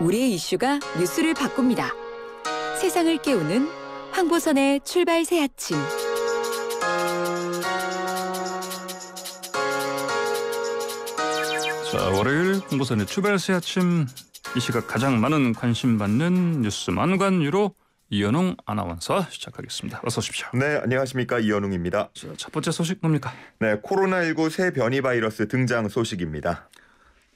우리의 이슈가 뉴스를 바꿉니다. 세상을 깨우는 황보선의 출발 새 아침. 자, 월요일 홍보선의 출발 새 아침 이 시각 가장 많은 관심 받는 뉴스 만관유로 이현웅 아나운서 시작하겠습니다. 어서 오십시오. 네, 안녕하십니까 이현웅입니다. 자, 첫 번째 소식 뭡니까? 네, 코로나19 새 변이 바이러스 등장 소식입니다.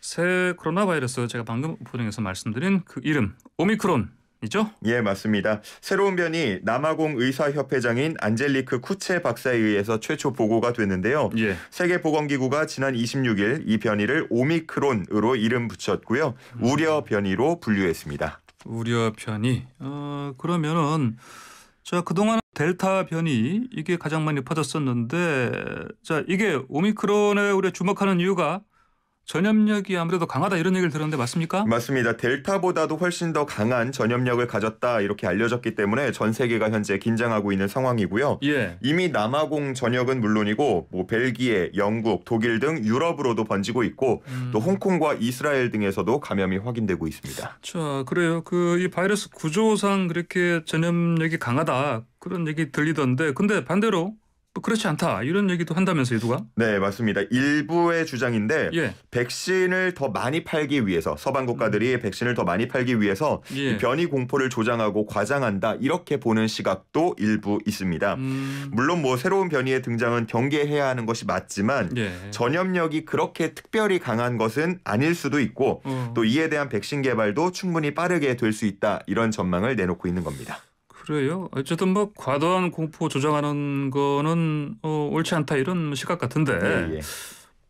새 코로나 바이러스 제가 방금 보프에서 말씀드린 그 이름 오미크론 이죠? 예, 맞습니다. 새로운 변이 남아공 의사협회장인 안젤리크 쿠체 박사에 의해서 최초 보고가 됐는데요. 예. 세계보건기구가 지난 26일 이 변이를 오미크론으로 이름 붙였고요. 음. 우려 변이로 분류했습니다. 우려 변이. 어, 그러면은 자, 그동안 델타 변이 이게 가장 많이 퍼졌었는데 자, 이게 오미크론에 우리 가 주목하는 이유가 전염력이 아무래도 강하다 이런 얘기를 들었는데 맞습니까? 맞습니다. 델타보다도 훨씬 더 강한 전염력을 가졌다 이렇게 알려졌기 때문에 전 세계가 현재 긴장하고 있는 상황이고요. 예. 이미 남아공 전역은 물론이고 뭐 벨기에, 영국, 독일 등 유럽으로도 번지고 있고 음. 또 홍콩과 이스라엘 등에서도 감염이 확인되고 있습니다. 자, 그래요. 그 이 바이러스 구조상 그렇게 전염력이 강하다 그런 얘기 들리던데 근데 반대로 뭐 그렇지 않다 이런 얘기도 한다면서요 누가? 네 맞습니다. 일부의 주장인데 예. 백신을 더 많이 팔기 위해서 서방 국가들이 음. 백신을 더 많이 팔기 위해서 예. 변이 공포를 조장하고 과장한다 이렇게 보는 시각도 일부 있습니다. 음. 물론 뭐 새로운 변이의 등장은 경계해야 하는 것이 맞지만 예. 전염력이 그렇게 특별히 강한 것은 아닐 수도 있고 어. 또 이에 대한 백신 개발도 충분히 빠르게 될 수 있다 이런 전망을 내놓고 있는 겁니다. 그래요? 어쨌든 뭐 과도한 공포 조장하는 거는 어, 옳지 않다 이런 뭐 시각 같은데 예, 예.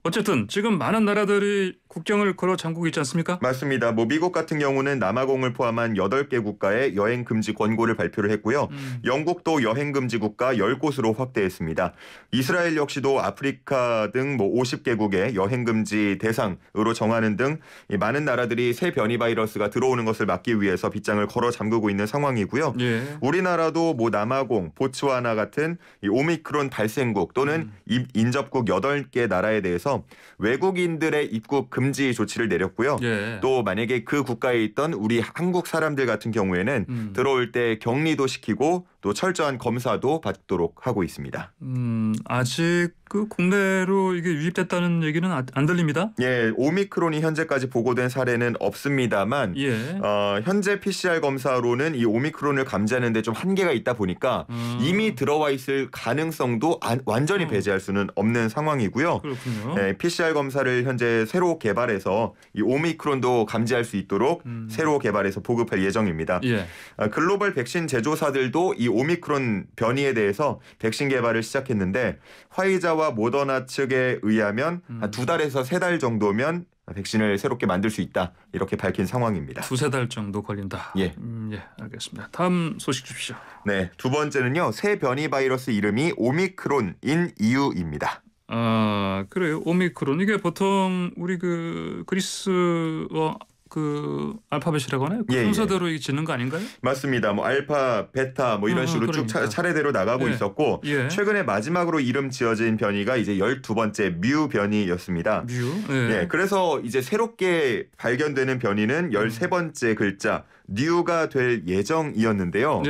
어쨌든 지금 많은 나라들이 국경을 걸어 잠그고 있지 않습니까? 맞습니다. 뭐 미국 같은 경우는 남아공을 포함한 8개 국가에 여행 금지 권고를 발표를 했고요. 음. 영국도 여행 금지 국가 10곳으로 확대했습니다. 이스라엘 역시도 아프리카 등뭐 50개국의 여행 금지 대상으로 정하는 등 많은 나라들이 새 변이 바이러스가 들어오는 것을 막기 위해서 빗장을 걸어 잠그고 있는 상황이고요. 예. 우리나라도 뭐 남아공, 보츠와나 같은 오미크론 발생국 또는 음. 인접국 8개 나라에 대해서 외국인들의 입국 금지 조치를 내렸고요. 예. 또 만약에 그 국가에 있던 우리 한국 사람들 같은 경우에는 음. 들어올 때 격리도 시키고 또 철저한 검사도 받도록 하고 있습니다. 음, 아직 그 국내로 이게 유입됐다는 얘기는 안 들립니다. 예, 오미크론이 현재까지 보고된 사례는 없습니다만 예. 어, 현재 PCR 검사로는 이 오미크론을 감지하는 데좀 한계가 있다 보니까 음. 이미 들어와 있을 가능성도 안, 완전히 음. 배제할 수는 없는 상황이고요. 그렇군요. 예, PCR 검사를 현재 새로 개발해서 이 오미크론도 감지할 수 있도록 음. 새로 개발해서 보급할 예정입니다. 예. 아, 글로벌 백신 제조사들도 이 오미크론 변이에 대해서 백신 개발을 시작했는데 화이자와 모더나 측에 의하면 음. 두 달에서 세 달 정도면 백신을 새롭게 만들 수 있다 이렇게 밝힌 상황입니다. 두세 달 정도 걸린다. 예, 음, 예, 알겠습니다. 다음 소식 주시오 네, 두 번째는요 새 변이 바이러스 이름이 오미크론인 이유입니다. 아 그래요 오미크론 이게 보통 우리 그 그리스어 그 알파벳이라고 하나요? 그 예, 예. 순서대로 예. 짓는 거 아닌가요? 맞습니다. 뭐 알파, 베타 뭐 이런 어, 식으로 그러니까. 쭉 차, 례대로 나가고 예. 있었고 예. 최근에 마지막으로 이름 지어진 변이가 이제 열두 번째 뮤 변이였습니다. 뮤. 예. 예. 그래서 이제 새롭게 발견되는 변이는 음. 열세 번째 글자 뉴가 될 예정이었는데요.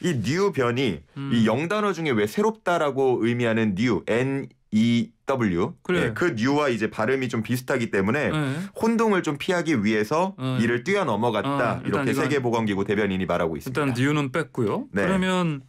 이뉴 변이 음. 이 영단어 중에 왜 새롭다라고 의미하는 뉴 N EW 그래. 예, 그 U와 이제 발음이 좀 비슷하기 때문에 네. 혼동을 좀 피하기 위해서 네. 이를 뛰어넘어갔다 어, 이렇게 세계보건기구 대변인이 말하고 있습니다. 일단 뉴는 뺐고요. 네. 그러면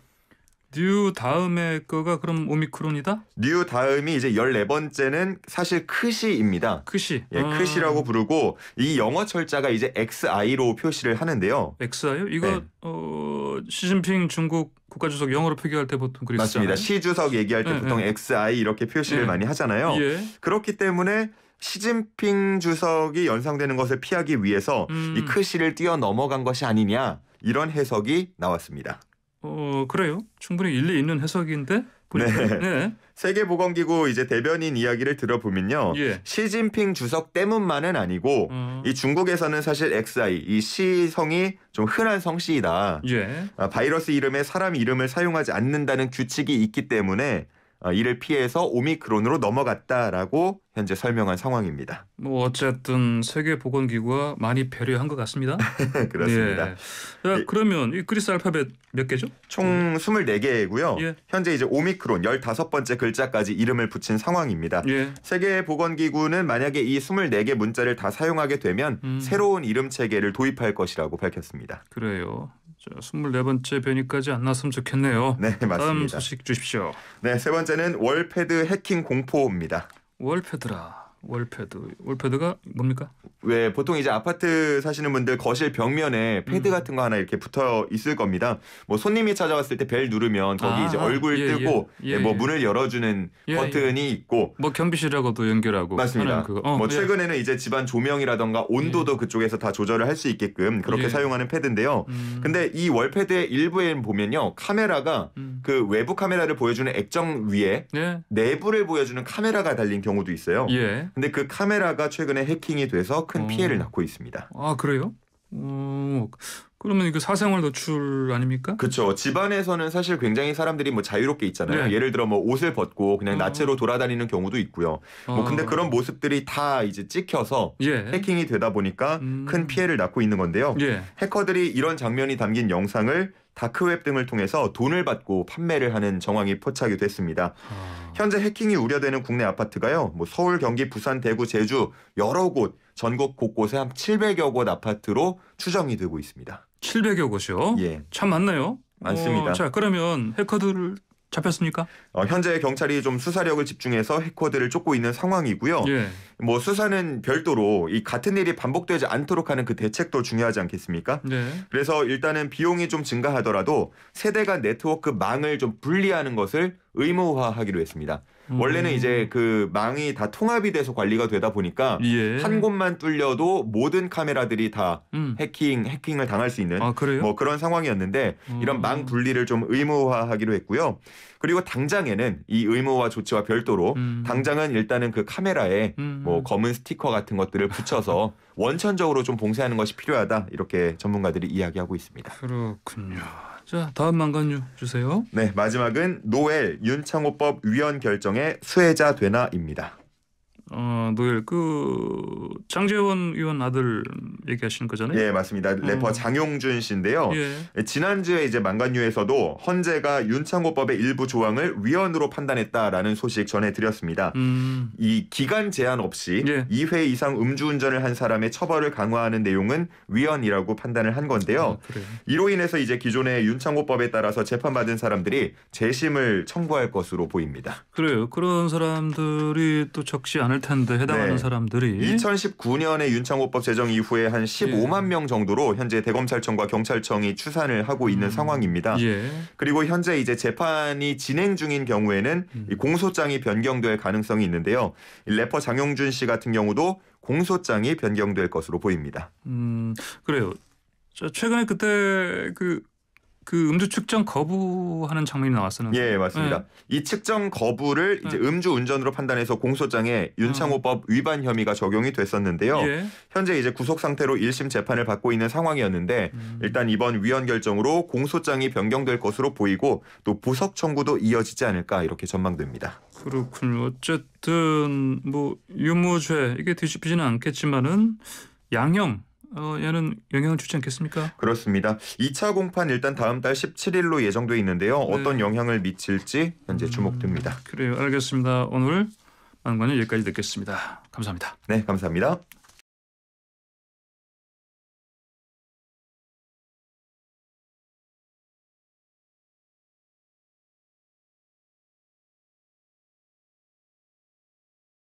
뉴 다음에 거가 그럼 오미크론이다? 뉴 다음이 이제 열네 번째는 사실 크시입니다. 크시. 예, 아. 크시라고 부르고 이 영어 철자가 이제 XI로 표시를 하는데요. XI요? 이거 네. 어, 시진핑 중국 국가주석 영어로 표기할 때 보통 그랬잖 맞습니다. 시주석 얘기할 때 네, 보통 네. XI 이렇게 표시를 네. 많이 하잖아요. 예. 그렇기 때문에 시진핑 주석이 연상되는 것을 피하기 위해서 음. 이 크시를 뛰어 넘어간 것이 아니냐 이런 해석이 나왔습니다. 어 그래요. 충분히 일리 있는 해석인데 보 네. 네. 세계보건기구 이제 대변인 이야기를 들어보면요. 예. 시진핑 주석 때문만은 아니고 음. 이 중국에서는 사실 XI 이 시성이 좀 흔한 성씨이다. 예. 아, 바이러스 이름에 사람 이름을 사용하지 않는다는 규칙이 있기 때문에 어, 이를 피해서 오미크론으로 넘어갔다라고 현재 설명한 상황입니다. 뭐 어쨌든 세계보건기구가 많이 배려한 것 같습니다. 그렇습니다. 네. 예. 자, 그러면 이 그리스 알파벳 몇 개죠? 총 24개고요. 음. 예. 현재 이제 오미크론 15번째 글자까지 이름을 붙인 상황입니다. 예. 세계보건기구는 만약에 이 24개 문자를 다 사용하게 되면 음. 새로운 이름 체계를 도입할 것이라고 밝혔습니다. 그래요. 자, 24번째 변이까지 안 났으면 좋겠네요. 네, 맞습니다. 다음 소식 주십시오. 네, 세 번째는 월패드 해킹 공포입니다. 월패드라. 월패드. 월패드가 뭡니까? 왜 보통 이제 아파트 사시는 분들 거실 벽면에 패드 음. 같은 거 하나 이렇게 붙어 있을 겁니다. 뭐 손님이 찾아왔을 때 벨 누르면 거기 아, 이제 아. 얼굴 예, 예, 뜨고 예, 뭐 예, 뭐 문을 열어주는 예, 예. 버튼이 있고 뭐 경비실하고도 연결하고 맞습니다. 어, 뭐 최근에는 이제 집안 조명이라던가 온도도 그쪽에서 다 조절을 할 수 있게끔 그렇게 사용하는 패드인데요. 음. 근데 이 월패드의 일부에 보면요 카메라가 음. 그 외부 카메라를 보여주는 액정 위에 예. 내부를 보여주는 카메라가 달린 경우도 있어요. 예. 근데 그 카메라가 최근에 해킹이 돼서 큰 어. 피해를 낳고 있습니다. 아 그래요? 어, 그러면 이거 사생활 노출 아닙니까? 그렇죠. 집안에서는 사실 굉장히 사람들이 뭐 자유롭게 있잖아요. 네. 예를 들어 뭐 옷을 벗고 그냥 어. 나체로 돌아다니는 경우도 있고요. 뭐 어. 뭐 근데 그런 모습들이 다 이제 찍혀서 예. 해킹이 되다 보니까 음. 큰 피해를 낳고 있는 건데요. 예. 해커들이 이런 장면이 담긴 영상을 다크웹 등을 통해서 돈을 받고 판매를 하는 정황이 포착이 됐습니다. 아. 현재 해킹이 우려되는 국내 아파트가요. 뭐 서울, 경기, 부산, 대구, 제주 여러 곳 전국 곳곳에 한 700여 곳 아파트로 추정이 되고 있습니다. 700여 곳이요? 예. 참 많네요. 많습니다. 어, 자, 그러면 해커들 잡혔습니까? 어, 현재 경찰이 좀 수사력을 집중해서 해커들을 쫓고 있는 상황이고요. 예. 뭐 수사는 별도로 이 같은 일이 반복되지 않도록 하는 그 대책도 중요하지 않겠습니까? 네. 그래서 일단은 비용이 좀 증가하더라도 세대간 네트워크 망을 좀 분리하는 것을 의무화하기로 했습니다. 음. 원래는 이제 그 망이 다 통합이 돼서 관리가 되다 보니까 예. 한 곳만 뚫려도 모든 카메라들이 다 음. 해킹 해킹을 당할 수 있는 아, 뭐 그런 상황이었는데 음. 이런 망 분리를 좀 의무화하기로 했고요. 그리고 당장에는 이 의무화 조치와 별도로 음. 당장은 일단은 그 카메라에 음. 뭐 검은 스티커 같은 것들을 붙여서 원천적으로 좀 봉쇄하는 것이 필요하다 이렇게 전문가들이 이야기하고 있습니다. 그렇군요. 자 다음 만관유 주세요. 네 마지막은 노엘 윤창호법 위헌 결정의 수혜자 되나입니다. 어, 노엘 그 장재원 의원 아들 얘기하시는 거잖아요. 예, 맞습니다. 음. 래퍼 어. 장용준 씨인데요. 예. 예 지난주에 이제 만관유에서도 헌재가 윤창호법의 일부 조항을 위헌으로 판단했다라는 소식 전해드렸습니다. 음. 이 기간 제한 없이 예. 2회 이상 음주운전을 한 사람의 처벌을 강화하는 내용은 위헌이라고 판단을 한 건데요. 아, 이로 인해서 이제 기존의 윤창호법에 따라서 재판받은 사람들이 재심을 청구할 것으로 보입니다. 그래요. 그런 사람들이 또 적시 않을 많을 텐데 해당하는 네. 사람들이 2019년에 윤창호법 제정 이후에 한 15만 예. 명 정도로 현재 대검찰청과 경찰청이 추산을 하고 있는 음. 상황입니다. 예. 그리고 현재 이제 재판이 진행 중인 경우에는 음. 공소장이 변경될 가능성이 있는데요. 래퍼 장용준 씨 같은 경우도 공소장이 변경될 것으로 보입니다. 음, 그래요. 최근에 그때 그그 음주 측정 거부하는 장면이 나왔었는데. 예, 맞습니다. 네. 이 측정 거부를 네. 이제 네. 음주 운전으로 판단해서 공소장에 윤창호법 음. 위반 혐의가 적용이 됐었는데요. 예. 현재 이제 구속 상태로 1심 재판을 받고 있는 상황이었는데 음. 일단 이번 위헌 결정으로 공소장이 변경될 것으로 보이고 또 보석 청구도 이어지지 않을까 이렇게 전망됩니다. 그렇군요. 어쨌든 뭐 유무죄 이게 뒤집히지는 않겠지만은 양형 어, 에는 영향을 주지 않겠습니까? 그렇습니다. 2차 공판 일단 다음 달 17일로 예정돼 있는데요. 네. 어떤 영향을 미칠지 현재 주목됩니다. 음, 그래요. 알겠습니다. 오늘 만관님 여기까지 듣겠습니다. 감사합니다. 네, 감사합니다.